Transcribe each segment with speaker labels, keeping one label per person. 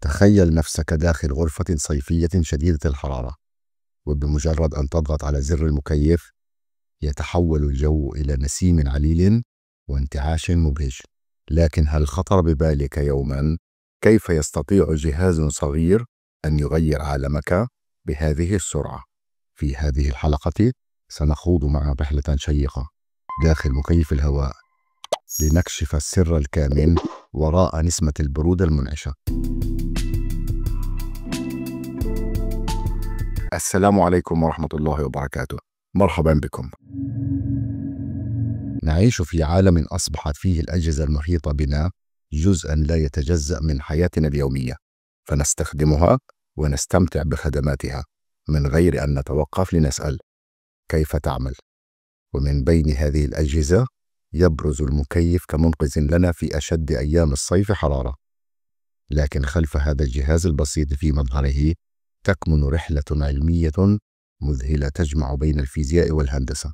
Speaker 1: تخيل نفسك داخل غرفة صيفية شديدة الحرارة وبمجرد أن تضغط على زر المكيف يتحول الجو إلى نسيم عليل وانتعاش مبهج لكن هل خطر ببالك يوما كيف يستطيع جهاز صغير أن يغير عالمك بهذه السرعة؟ في هذه الحلقة سنخوض مع رحلة شيقة داخل مكيف الهواء لنكشف السر الكامن وراء نسمة البرودة المنعشة السلام عليكم ورحمة الله وبركاته مرحبا بكم نعيش في عالم أصبحت فيه الأجهزة المحيطة بنا جزءا لا يتجزأ من حياتنا اليومية فنستخدمها ونستمتع بخدماتها من غير أن نتوقف لنسأل كيف تعمل ومن بين هذه الأجهزة يبرز المكيف كمنقذ لنا في أشد أيام الصيف حرارة لكن خلف هذا الجهاز البسيط في مظهره تكمن رحلة علمية مذهلة تجمع بين الفيزياء والهندسة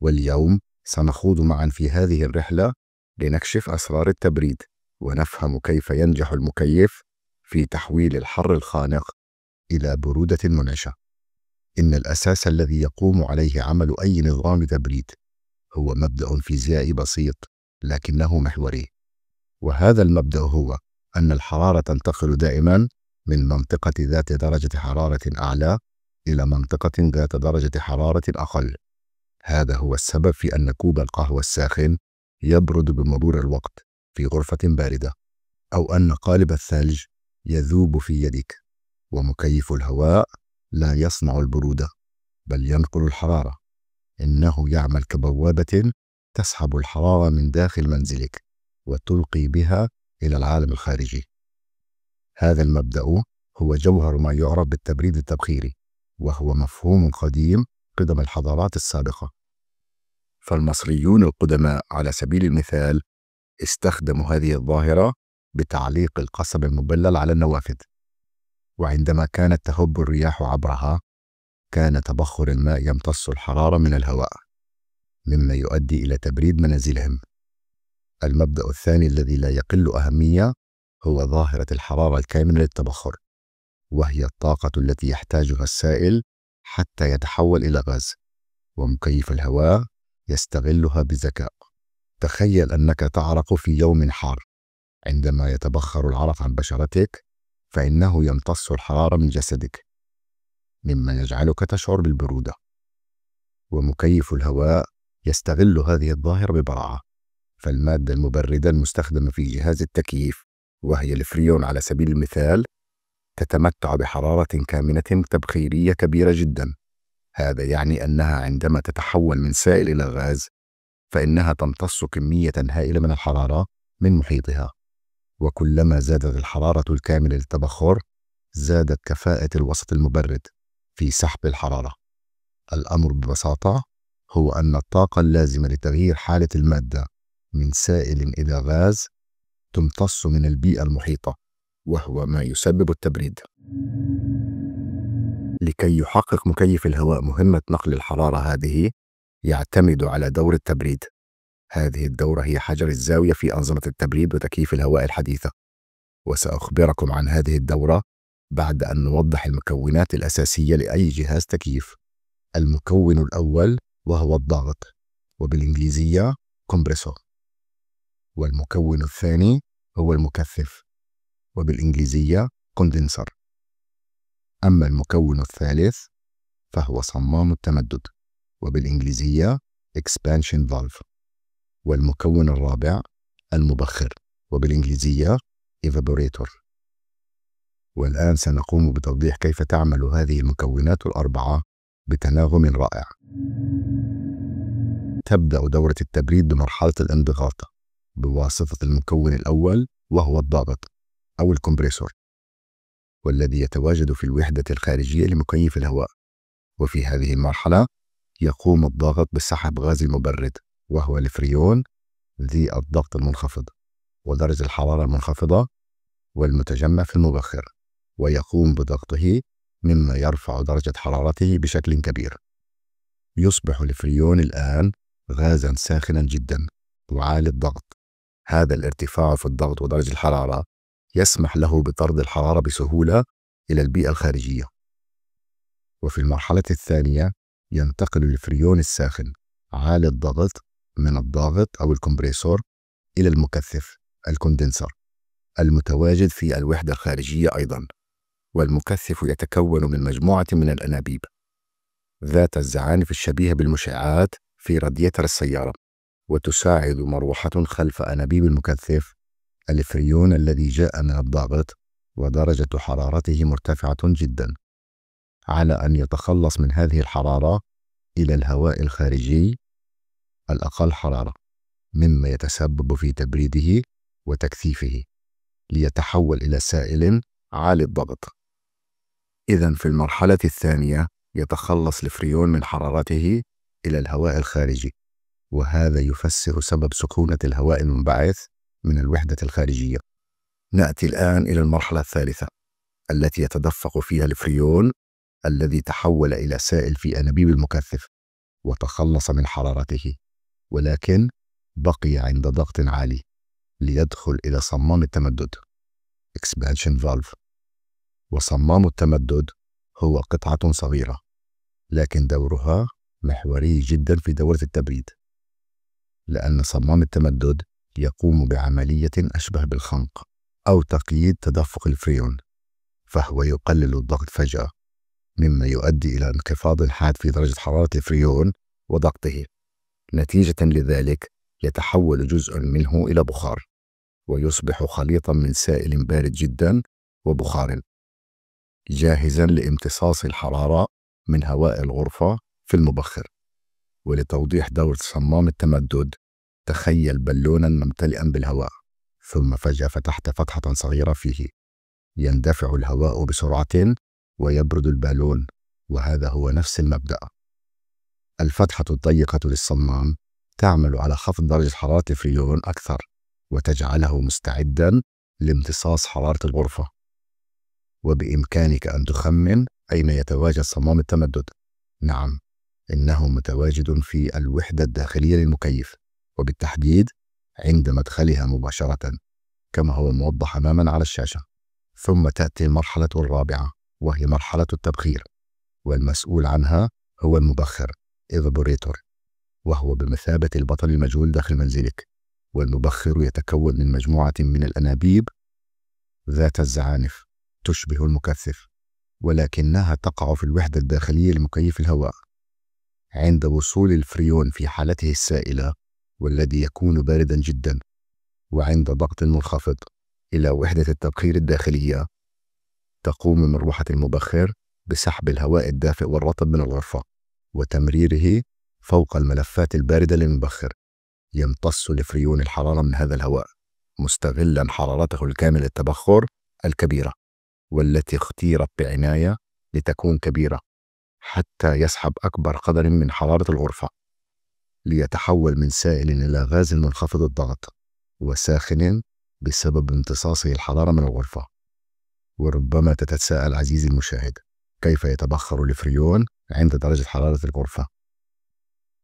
Speaker 1: واليوم سنخوض معا في هذه الرحلة لنكشف أسرار التبريد ونفهم كيف ينجح المكيف في تحويل الحر الخانق إلى برودة منعشة إن الأساس الذي يقوم عليه عمل أي نظام تبريد هو مبدأ فيزيائي بسيط لكنه محوري وهذا المبدأ هو أن الحرارة تنتقل دائما من منطقة ذات درجة حرارة أعلى إلى منطقة ذات درجة حرارة أقل. هذا هو السبب في أن كوب القهوة الساخن يبرد بمرور الوقت في غرفة باردة، أو أن قالب الثلج يذوب في يدك، ومكيف الهواء لا يصنع البرودة، بل ينقل الحرارة. إنه يعمل كبوابة تسحب الحرارة من داخل منزلك، وتلقي بها إلى العالم الخارجي. هذا المبدأ هو جوهر ما يعرف بالتبريد التبخيري وهو مفهوم قديم قدم الحضارات السابقة فالمصريون القدماء على سبيل المثال استخدموا هذه الظاهرة بتعليق القصب المبلل على النوافذ وعندما كانت تهب الرياح عبرها كان تبخر الماء يمتص الحرارة من الهواء مما يؤدي إلى تبريد منازلهم المبدأ الثاني الذي لا يقل أهمية هو ظاهرة الحرارة الكامنة للتبخر وهي الطاقة التي يحتاجها السائل حتى يتحول إلى غاز ومكيف الهواء يستغلها بذكاء تخيل أنك تعرق في يوم حار عندما يتبخر العرق عن بشرتك فإنه يمتص الحرارة من جسدك مما يجعلك تشعر بالبرودة ومكيف الهواء يستغل هذه الظاهرة ببراعة فالمادة المبردة المستخدمة في جهاز التكييف وهي الفريون على سبيل المثال تتمتع بحرارة كامنة تبخيرية كبيرة جدا هذا يعني أنها عندما تتحول من سائل إلى غاز فإنها تمتص كمية هائلة من الحرارة من محيطها وكلما زادت الحرارة الكاملة للتبخر زادت كفاءة الوسط المبرد في سحب الحرارة الأمر ببساطة هو أن الطاقة اللازمة لتغيير حالة المادة من سائل إلى غاز تمتص من البيئة المحيطة وهو ما يسبب التبريد لكي يحقق مكيف الهواء مهمة نقل الحرارة هذه يعتمد على دور التبريد هذه الدورة هي حجر الزاوية في أنظمة التبريد وتكييف الهواء الحديثة وسأخبركم عن هذه الدورة بعد أن نوضح المكونات الأساسية لأي جهاز تكييف المكون الأول وهو الضغط وبالإنجليزية كومبريسور والمكون الثاني هو المكثف وبالإنجليزية كوندنسر أما المكون الثالث فهو صمام التمدد وبالإنجليزية expansion valve والمكون الرابع المبخر وبالإنجليزية evaporator والآن سنقوم بتوضيح كيف تعمل هذه المكونات الأربعة بتناغم رائع تبدأ دورة التبريد بمرحلة الانضغاط بواسطة المكون الأول وهو الضغط أو الكمبريسور والذي يتواجد في الوحدة الخارجية لمكيف الهواء وفي هذه المرحلة يقوم الضغط بسحب غاز المبرد وهو الفريون ذي الضغط المنخفض ودرجة الحرارة المنخفضة والمتجمع في المبخر ويقوم بضغطه مما يرفع درجة حرارته بشكل كبير يصبح الفريون الآن غازا ساخنا جدا وعالي الضغط هذا الارتفاع في الضغط ودرجة الحرارة يسمح له بطرد الحرارة بسهولة إلى البيئة الخارجية وفي المرحلة الثانية ينتقل الفريون الساخن عالي الضغط من الضاغط أو الكمبريسور إلى المكثف الكوندنسر المتواجد في الوحدة الخارجية أيضا والمكثف يتكون من مجموعة من الأنابيب ذات الزعانف الشبيهة بالمشعات في راديتر السيارة وتساعد مروحة خلف أنابيب المكثف الفريون الذي جاء من الضابط ودرجة حرارته مرتفعة جدا على أن يتخلص من هذه الحرارة إلى الهواء الخارجي الأقل حرارة مما يتسبب في تبريده وتكثيفه ليتحول إلى سائل عالي الضغط إذا في المرحلة الثانية يتخلص الفريون من حرارته إلى الهواء الخارجي وهذا يفسر سبب سخونة الهواء المنبعث من الوحدة الخارجية نأتي الآن إلى المرحلة الثالثة التي يتدفق فيها الفريون الذي تحول إلى سائل في أنابيب المكثف وتخلص من حرارته ولكن بقي عند ضغط عالي ليدخل إلى صمام التمدد expansion valve وصمام التمدد هو قطعة صغيرة لكن دورها محوري جدا في دورة التبريد لأن صمام التمدد يقوم بعملية أشبه بالخنق أو تقييد تدفق الفريون فهو يقلل الضغط فجأة مما يؤدي إلى انخفاض حاد في درجة حرارة الفريون وضغطه نتيجة لذلك يتحول جزء منه إلى بخار ويصبح خليطا من سائل بارد جدا وبخار جاهزا لامتصاص الحرارة من هواء الغرفة في المبخر ولتوضيح دور صمام التمدد تخيل بالونا ممتلئا بالهواء ثم فجأة فتحت فتحة صغيرة فيه يندفع الهواء بسرعة ويبرد البالون وهذا هو نفس المبدأ الفتحة الضيقة للصمام تعمل على خفض درجة حرارة الفريون أكثر وتجعله مستعدا لامتصاص حرارة الغرفة وبإمكانك أن تخمن أين يتواجد صمام التمدد نعم إنه متواجد في الوحدة الداخلية للمكيف وبالتحديد عند مدخلها مباشرة كما هو موضح أماما على الشاشة ثم تأتي المرحلة الرابعة وهي مرحلة التبخير والمسؤول عنها هو المبخر إيفابوريتور وهو بمثابة البطل المجهول داخل منزلك والمبخر يتكون من مجموعة من الأنابيب ذات الزعانف تشبه المكثف ولكنها تقع في الوحدة الداخلية لمكيف الهواء عند وصول الفريون في حالته السائلة والذي يكون باردا جدا وعند ضغط منخفض إلى وحدة التبخير الداخلية تقوم مروحة المبخر بسحب الهواء الدافئ والرطب من الغرفة وتمريره فوق الملفات الباردة للمبخر يمتص الفريون الحرارة من هذا الهواء مستغلا حرارته الكاملة التبخر الكبيرة والتي اختيرت بعناية لتكون كبيرة حتى يسحب أكبر قدر من حرارة الغرفة ليتحول من سائل إلى غاز منخفض الضغط وساخن بسبب امتصاصه الحرارة من الغرفة وربما تتساءل عزيزي المشاهد كيف يتبخر الفريون عند درجة حرارة الغرفة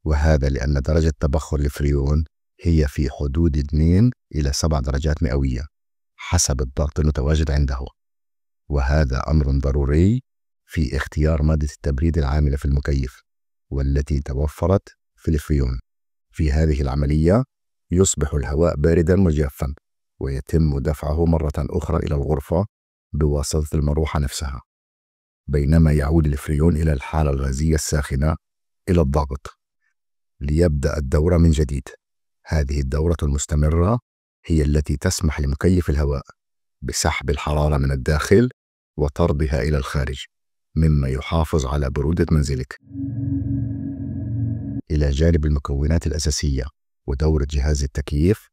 Speaker 1: وهذا لأن درجة تبخر الفريون هي في حدود 2 إلى 7 درجات مئوية حسب الضغط المتواجد عنده وهذا أمر ضروري في اختيار مادة التبريد العاملة في المكيف والتي توفرت في الفريون في هذه العملية يصبح الهواء باردا مجفا ويتم دفعه مرة أخرى إلى الغرفة بواسطة المروحة نفسها بينما يعود الفريون إلى الحالة الغازية الساخنة إلى الضغط ليبدأ الدورة من جديد هذه الدورة المستمرة هي التي تسمح لمكيف الهواء بسحب الحرارة من الداخل وطردها إلى الخارج مما يحافظ على برودة منزلك إلى جانب المكونات الأساسية ودور جهاز التكييف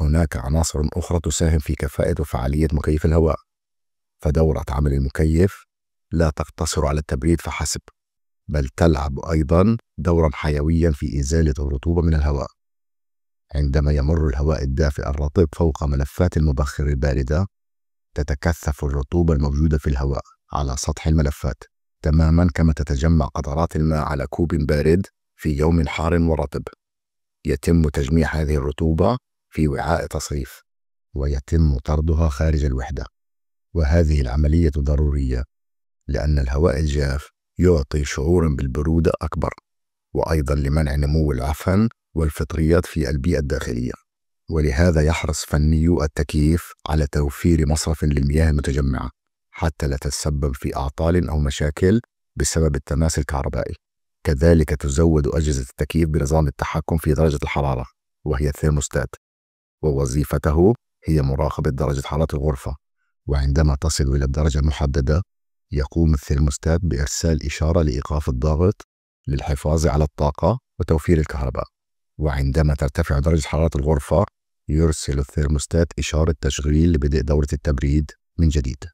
Speaker 1: هناك عناصر أخرى تساهم في كفاءة وفعالية مكيف الهواء فدورة عمل المكيف لا تقتصر على التبريد فحسب بل تلعب أيضا دورا حيويا في إزالة الرطوبة من الهواء عندما يمر الهواء الدافئ الرطب فوق ملفات المبخر الباردة تتكثف الرطوبة الموجودة في الهواء على سطح الملفات تماما كما تتجمع قطرات الماء على كوب بارد في يوم حار ورطب يتم تجميع هذه الرطوبة في وعاء تصريف ويتم طردها خارج الوحدة وهذه العملية ضرورية لأن الهواء الجاف يعطي شعورا بالبرودة أكبر وأيضا لمنع نمو العفن والفطريات في البيئة الداخلية ولهذا يحرص فنيو التكييف على توفير مصرف للمياه المتجمعة حتى لا تتسبب في أعطال أو مشاكل بسبب التماس الكهربائي كذلك تزود أجهزة التكييف بنظام التحكم في درجة الحرارة وهي الثيرموستات ووظيفته هي مراقبة درجة حرارة الغرفة وعندما تصل إلى الدرجة المحددة يقوم الثيرموستات بإرسال إشارة لإيقاف الضغط للحفاظ على الطاقة وتوفير الكهرباء وعندما ترتفع درجة حرارة الغرفة يرسل الثيرموستات إشارة تشغيل لبدء دورة التبريد من جديد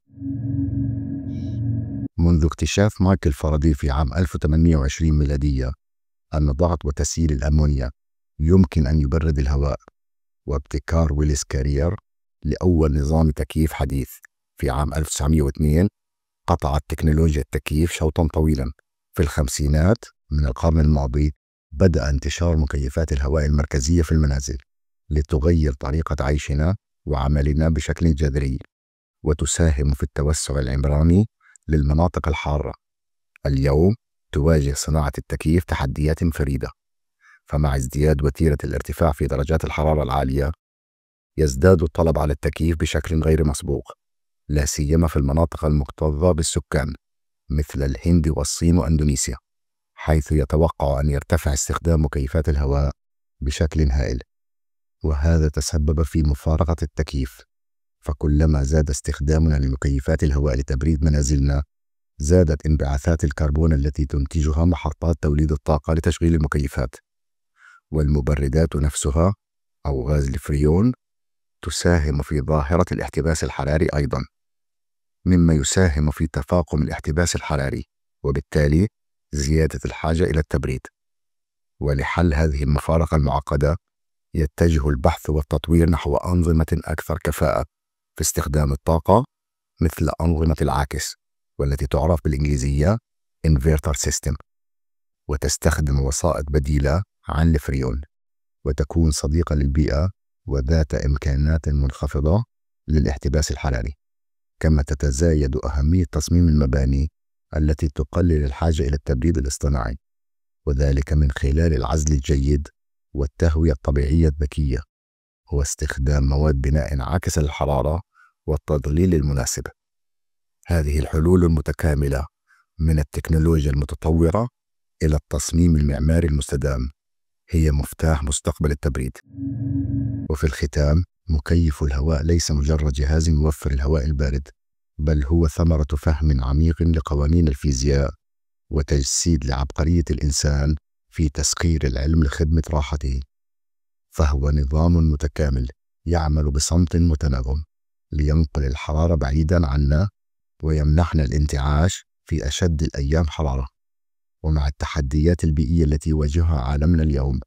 Speaker 1: منذ اكتشاف مايكل فاراداي في عام 1820 ميلادية أن ضغط وتسييل الأمونيا يمكن أن يبرد الهواء وابتكار ويليس كارير لأول نظام تكييف حديث في عام 1902 قطعت تكنولوجيا التكييف شوطا طويلا في الخمسينات من القرن الماضي بدأ انتشار مكيفات الهواء المركزية في المنازل لتغير طريقة عيشنا وعملنا بشكل جذري وتساهم في التوسع العمراني للمناطق الحارة. اليوم تواجه صناعة التكييف تحديات فريدة، فمع ازدياد وتيرة الارتفاع في درجات الحرارة العالية، يزداد الطلب على التكييف بشكل غير مسبوق، لا سيما في المناطق المكتظة بالسكان مثل الهند والصين وأندونيسيا، حيث يتوقع أن يرتفع استخدام مكيفات الهواء بشكل هائل، وهذا تسبب في مفارقة التكييف فكلما زاد استخدامنا لمكيفات الهواء لتبريد منازلنا زادت انبعاثات الكربون التي تنتجها محطات توليد الطاقة لتشغيل المكيفات والمبردات نفسها أو غاز الفريون تساهم في ظاهرة الاحتباس الحراري أيضا مما يساهم في تفاقم الاحتباس الحراري وبالتالي زيادة الحاجة إلى التبريد ولحل هذه المفارقة المعقدة يتجه البحث والتطوير نحو أنظمة أكثر كفاءة في استخدام الطاقة مثل أنظمة العاكس والتي تعرف بالإنجليزية Inverter System وتستخدم وسائط بديلة عن الفريون وتكون صديقة للبيئة وذات إمكانات منخفضة للاحتباس الحراري كما تتزايد أهمية تصميم المباني التي تقلل الحاجة إلى التبريد الاصطناعي وذلك من خلال العزل الجيد والتهوية الطبيعية الذكية هو استخدام مواد بناء عاكسة للحرارة والتضليل المناسبة. هذه الحلول المتكاملة من التكنولوجيا المتطورة إلى التصميم المعماري المستدام هي مفتاح مستقبل التبريد. وفي الختام مكيف الهواء ليس مجرد جهاز يوفر الهواء البارد بل هو ثمرة فهم عميق لقوانين الفيزياء وتجسيد لعبقرية الإنسان في تسخير العلم لخدمة راحته فهو نظام متكامل يعمل بصمت متناغم لينقل الحرارة بعيدا عنا ويمنحنا الانتعاش في أشد الأيام حرارة ومع التحديات البيئية التي يواجهها عالمنا اليوم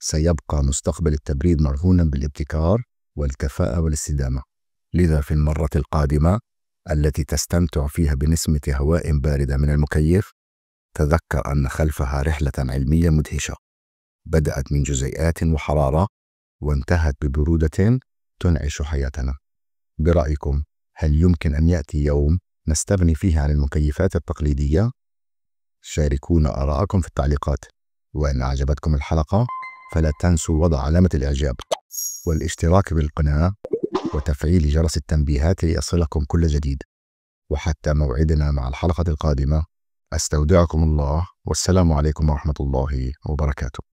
Speaker 1: سيبقى مستقبل التبريد مرهونا بالابتكار والكفاءة والاستدامة لذا في المرة القادمة التي تستمتع فيها بنسمة هواء باردة من المكيف تذكر أن خلفها رحلة علمية مدهشة بدأت من جزيئات وحرارة وانتهت ببرودة تنعش حياتنا برأيكم هل يمكن أن يأتي يوم نستغني فيه عن المكيفات التقليدية؟ شاركونا آراءكم في التعليقات وإن أعجبتكم الحلقة فلا تنسوا وضع علامة الإعجاب والاشتراك بالقناة وتفعيل جرس التنبيهات ليصلكم كل جديد وحتى موعدنا مع الحلقة القادمة أستودعكم الله والسلام عليكم ورحمة الله وبركاته